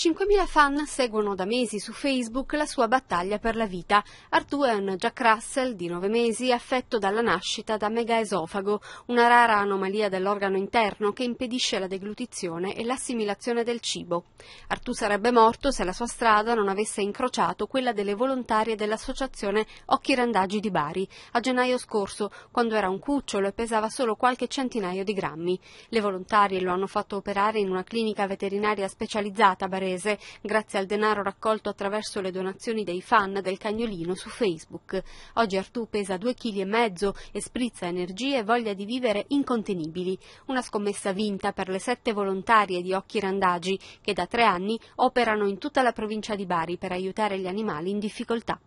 5.000 fan seguono da mesi su Facebook la sua battaglia per la vita. Artù è un Jack Russell, di 9 mesi, affetto dalla nascita da megaesofago, una rara anomalia dell'organo interno che impedisce la deglutizione e l'assimilazione del cibo. Artù sarebbe morto se la sua strada non avesse incrociato quella delle volontarie dell'associazione Occhi Randaggi di Bari, a gennaio scorso, quando era un cucciolo e pesava solo qualche centinaio di grammi. Le volontarie lo hanno fatto operare in una clinica veterinaria specializzata a Barellona Varese grazie al denaro raccolto attraverso le donazioni dei fan del cagnolino su Facebook. Oggi Artù pesa 2,5 kg e sprizza energie e voglia di vivere incontenibili. Una scommessa vinta per le sette volontarie di Occhi Randagi che da tre anni operano in tutta la provincia di Bari per aiutare gli animali in difficoltà.